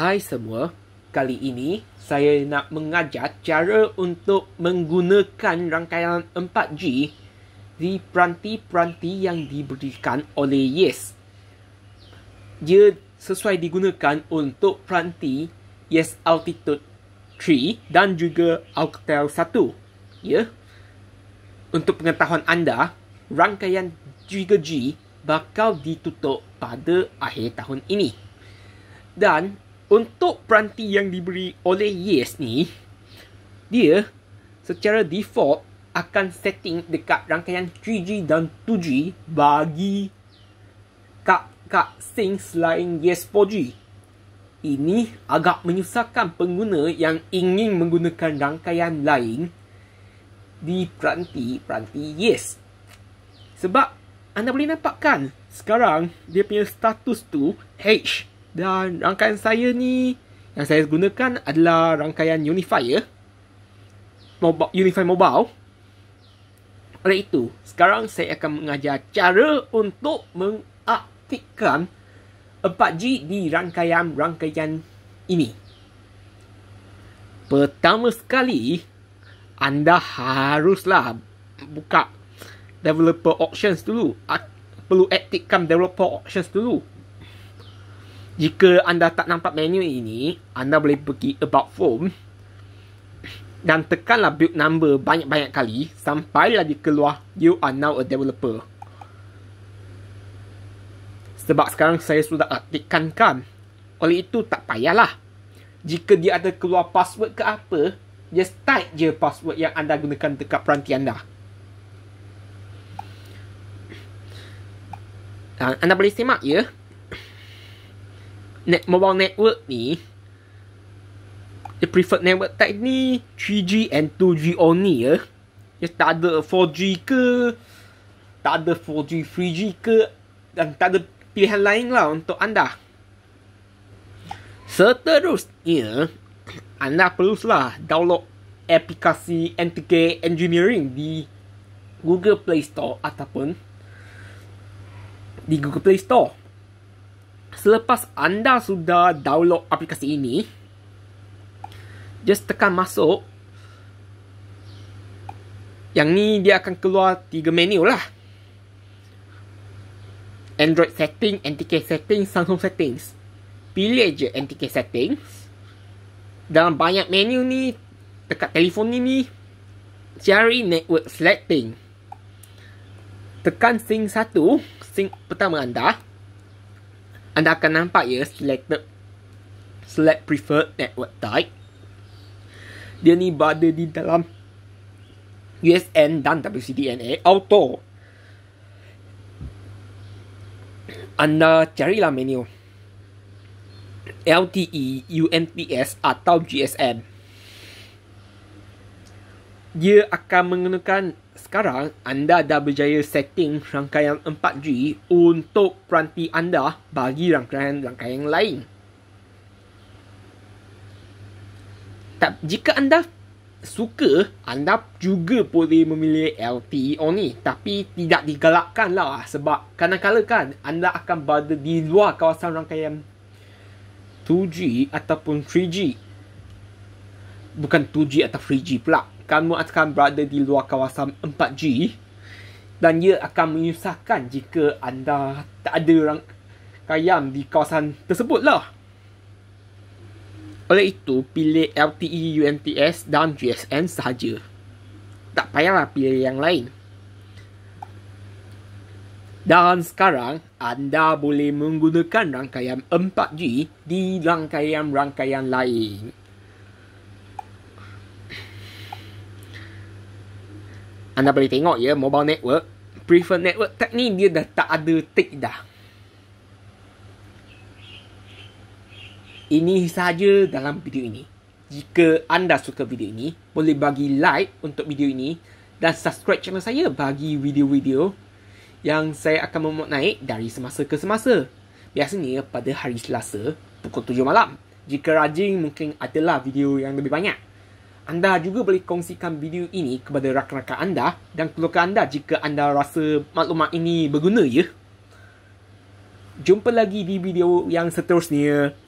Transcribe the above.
Hai semua, kali ini saya nak mengajar cara untuk menggunakan rangkaian 4G di peranti-peranti yang diberikan oleh YES. Dia sesuai digunakan untuk peranti YES Altitude 3 dan juga Alcatel 1. Ya. Untuk pengetahuan anda, rangkaian 3G bakal ditutup pada akhir tahun ini. Dan untuk peranti yang diberi oleh Yes ni, dia secara default akan setting dekat rangkaian 3G dan 2G bagi kak kak sing selain Yes 4G. Ini agak menyusahkan pengguna yang ingin menggunakan rangkaian lain di peranti-peranti Yes. Sebab anda boleh nampakkan sekarang dia punya status tu H dan rangkaian saya ni yang saya gunakan adalah rangkaian Unify ya. Mobile Unify Mobile. Oleh itu, sekarang saya akan mengajar cara untuk mengaktifkan 4G di rangkaian-rangkaian ini. Pertama sekali, anda haruslah buka developer options dulu. Perlu aktifkan developer options dulu jika anda tak nampak menu ini, anda boleh pergi about form dan tekanlah build number banyak-banyak kali sampailah dia keluar you are now a developer. Sebab sekarang saya sudah aktifkan kan. Oleh itu tak payahlah. Jika dia ada keluar password ke apa, just type je password yang anda gunakan dekat peranti anda. Ah, anda boleh simak ya net mobile network ni the preferred network type ni 3G and 2G only ya. Eh? tak ada 4G ke tak ada 4G 3G ke dan tak ada pilihan lain lah untuk anda. Seterusnya anda perlu lah download aplikasi NTK Engineering di Google Play Store ataupun di Google Play Store. Selepas anda sudah download aplikasi ini, just tekan masuk. Yang ni dia akan keluar tiga menu lah. Android setting, NTK setting, Samsung settings. Pilih je NTK settings. Dalam banyak menu ni, dekat telefon ni ni, cari network selecting. Tekan sync satu, sync pertama Anda anda akan nampak ya selected select preferred network type dia ni berada di dalam USN dan WCDNA auto anda carilah menu LTE, UMTS atau GSM dia akan menggunakan sekarang anda dah berjaya setting rangkaian 4G untuk peranti anda bagi rangkaian-rangkaian lain. Tak, jika anda suka, anda juga boleh memilih LTE only. Tapi tidak digalakkan lah sebab kadang-kadang kan anda akan berada di luar kawasan rangkaian 2G ataupun 3G. Bukan 2G atau 3G pula kamu akan berada di luar kawasan 4G dan ia akan menyusahkan jika anda tak ada orang kayam di kawasan tersebut lah. Oleh itu, pilih LTE, UMTS dan GSM sahaja. Tak payahlah pilih yang lain. Dan sekarang, anda boleh menggunakan rangkaian 4G di rangkaian-rangkaian lain. Anda boleh tengok ya mobile network prefer network tag ni dia dah tak ada tag dah. Ini sahaja dalam video ini. Jika anda suka video ini, boleh bagi like untuk video ini dan subscribe channel saya bagi video-video yang saya akan memuat naik dari semasa ke semasa. Biasanya pada hari Selasa pukul 7 malam. Jika rajin mungkin adalah video yang lebih banyak. Anda juga boleh kongsikan video ini kepada rakan-rakan anda dan keluarga anda jika anda rasa maklumat ini berguna ya. Jumpa lagi di video yang seterusnya.